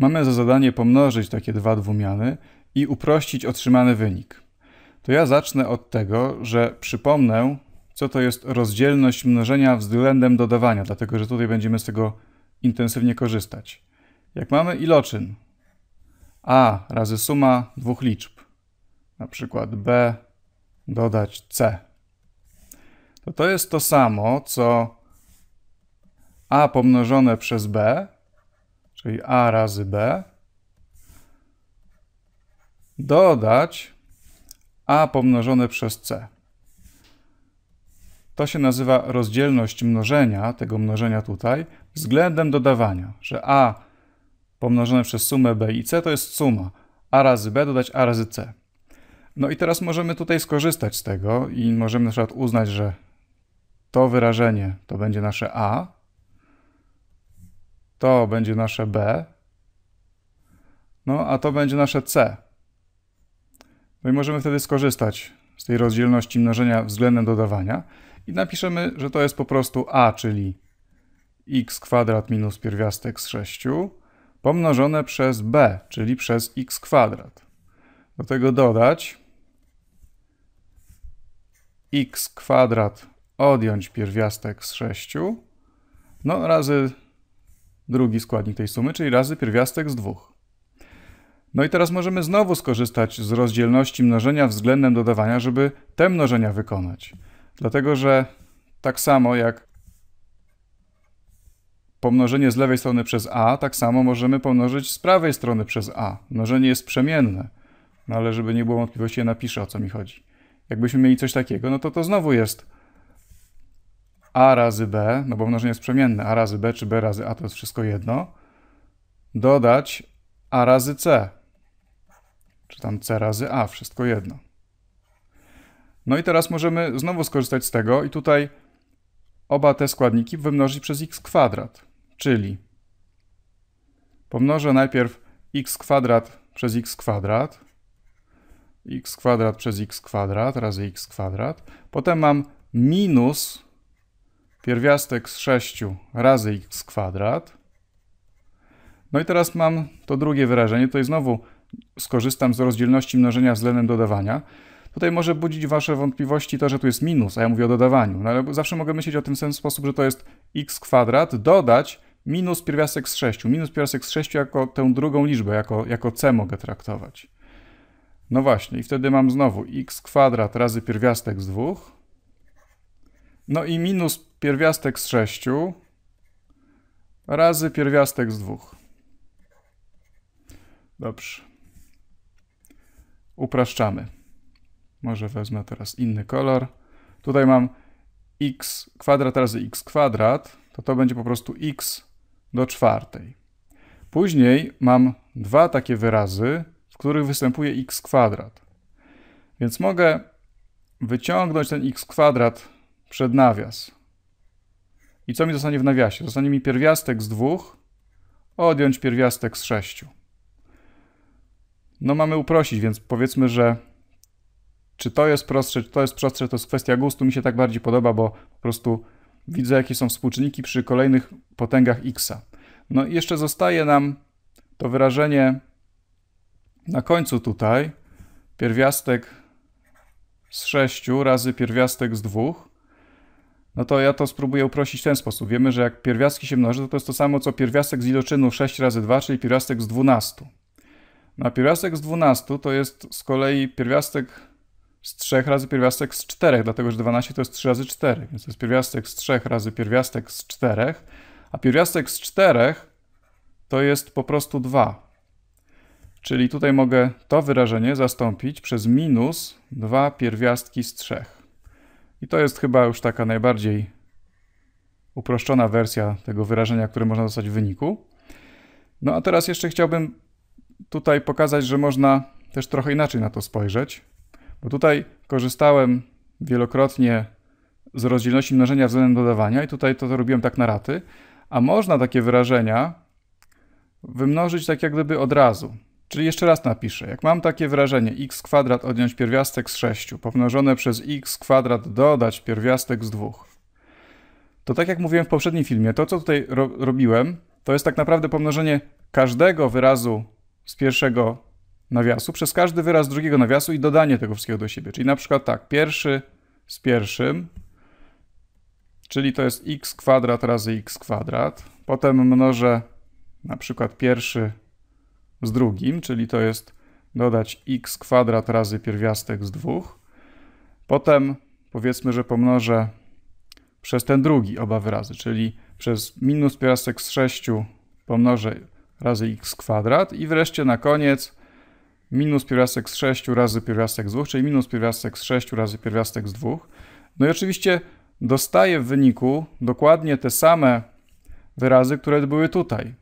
Mamy za zadanie pomnożyć takie dwa dwumiany i uprościć otrzymany wynik. To ja zacznę od tego, że przypomnę, co to jest rozdzielność mnożenia względem dodawania, dlatego że tutaj będziemy z tego intensywnie korzystać. Jak mamy iloczyn a razy suma dwóch liczb, na przykład b dodać c, to to jest to samo, co a pomnożone przez b czyli a razy b, dodać a pomnożone przez c. To się nazywa rozdzielność mnożenia, tego mnożenia tutaj, względem dodawania, że a pomnożone przez sumę b i c to jest suma a razy b dodać a razy c. No i teraz możemy tutaj skorzystać z tego i możemy na przykład uznać, że to wyrażenie to będzie nasze a, to będzie nasze B. No, a to będzie nasze C. No i możemy wtedy skorzystać z tej rozdzielności mnożenia względem dodawania i napiszemy, że to jest po prostu A, czyli x kwadrat minus pierwiastek z 6 pomnożone przez b, czyli przez x kwadrat. Do tego dodać x kwadrat odjąć pierwiastek z 6, no razy drugi składnik tej sumy, czyli razy pierwiastek z dwóch. No i teraz możemy znowu skorzystać z rozdzielności mnożenia względem dodawania, żeby te mnożenia wykonać. Dlatego, że tak samo jak pomnożenie z lewej strony przez a, tak samo możemy pomnożyć z prawej strony przez a. Mnożenie jest przemienne, no ale żeby nie było wątpliwości, ja napiszę o co mi chodzi. Jakbyśmy mieli coś takiego, no to to znowu jest a razy b, no bo mnożenie jest przemienne, a razy b czy b razy a to jest wszystko jedno, dodać a razy c, czy tam c razy a, wszystko jedno. No i teraz możemy znowu skorzystać z tego i tutaj oba te składniki wymnożyć przez x kwadrat, czyli pomnożę najpierw x kwadrat przez x kwadrat, x kwadrat przez x kwadrat razy x kwadrat, potem mam minus pierwiastek z 6 razy x kwadrat. No i teraz mam to drugie wyrażenie, tutaj znowu skorzystam z rozdzielności mnożenia względem dodawania. Tutaj może budzić wasze wątpliwości to, że tu jest minus, a ja mówię o dodawaniu. No ale zawsze mogę myśleć o tym w ten sposób, że to jest x kwadrat dodać minus pierwiastek z 6. Minus pierwiastek z 6 jako tę drugą liczbę, jako, jako c mogę traktować. No właśnie, i wtedy mam znowu x kwadrat razy pierwiastek z 2 no i minus pierwiastek z 6 razy pierwiastek z 2. Dobrze. Upraszczamy. Może wezmę teraz inny kolor. Tutaj mam x kwadrat razy x kwadrat, to to będzie po prostu x do czwartej. Później mam dwa takie wyrazy, w których występuje x kwadrat. Więc mogę wyciągnąć ten x kwadrat przed nawias. I co mi zostanie w nawiasie? Zostanie mi pierwiastek z dwóch, odjąć pierwiastek z sześciu. No mamy uprościć, więc powiedzmy, że czy to jest prostsze, czy to jest prostsze, to jest kwestia gustu. Mi się tak bardziej podoba, bo po prostu widzę, jakie są współczynniki przy kolejnych potęgach x'a. No i jeszcze zostaje nam to wyrażenie na końcu tutaj, pierwiastek z 6 razy pierwiastek z 2 no to ja to spróbuję uprościć w ten sposób. Wiemy, że jak pierwiastki się mnoży, to to jest to samo, co pierwiastek z iloczynu 6 razy 2, czyli pierwiastek z 12. No a pierwiastek z 12 to jest z kolei pierwiastek z 3 razy pierwiastek z 4, dlatego że 12 to jest 3 razy 4, więc to jest pierwiastek z 3 razy pierwiastek z 4, a pierwiastek z 4 to jest po prostu 2. Czyli tutaj mogę to wyrażenie zastąpić przez minus 2 pierwiastki z 3. I to jest chyba już taka najbardziej uproszczona wersja tego wyrażenia, które można dostać w wyniku. No a teraz jeszcze chciałbym tutaj pokazać, że można też trochę inaczej na to spojrzeć, bo tutaj korzystałem wielokrotnie z rozdzielności mnożenia względem dodawania i tutaj to, to robiłem tak na raty, a można takie wyrażenia wymnożyć tak jak gdyby od razu. Czyli jeszcze raz napiszę, jak mam takie wrażenie x kwadrat odjąć pierwiastek z 6 pomnożone przez x kwadrat dodać pierwiastek z 2, to tak jak mówiłem w poprzednim filmie, to co tutaj ro robiłem, to jest tak naprawdę pomnożenie każdego wyrazu z pierwszego nawiasu przez każdy wyraz drugiego nawiasu i dodanie tego wszystkiego do siebie. Czyli na przykład tak, pierwszy z pierwszym, czyli to jest x kwadrat razy x kwadrat, potem mnożę na przykład pierwszy z drugim, czyli to jest dodać x kwadrat razy pierwiastek z dwóch. Potem powiedzmy, że pomnożę przez ten drugi oba wyrazy, czyli przez minus pierwiastek z 6 pomnożę razy x kwadrat i wreszcie na koniec minus pierwiastek z 6 razy pierwiastek z 2, czyli minus pierwiastek z 6 razy pierwiastek z 2. No i oczywiście dostaję w wyniku dokładnie te same wyrazy, które były tutaj,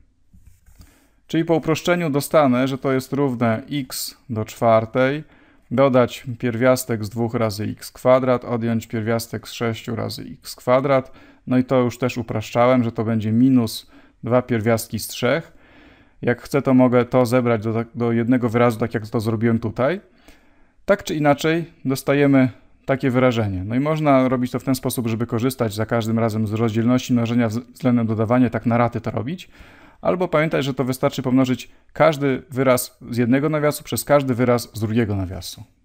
Czyli po uproszczeniu dostanę, że to jest równe x do czwartej, dodać pierwiastek z 2 razy x kwadrat, odjąć pierwiastek z 6 razy x kwadrat, no i to już też upraszczałem, że to będzie minus 2 pierwiastki z 3. Jak chcę, to mogę to zebrać do, tak, do jednego wyrazu, tak jak to zrobiłem tutaj. Tak czy inaczej dostajemy takie wyrażenie. No i można robić to w ten sposób, żeby korzystać za każdym razem z rozdzielności mnożenia względem dodawania, tak na raty to robić albo pamiętaj, że to wystarczy pomnożyć każdy wyraz z jednego nawiasu przez każdy wyraz z drugiego nawiasu.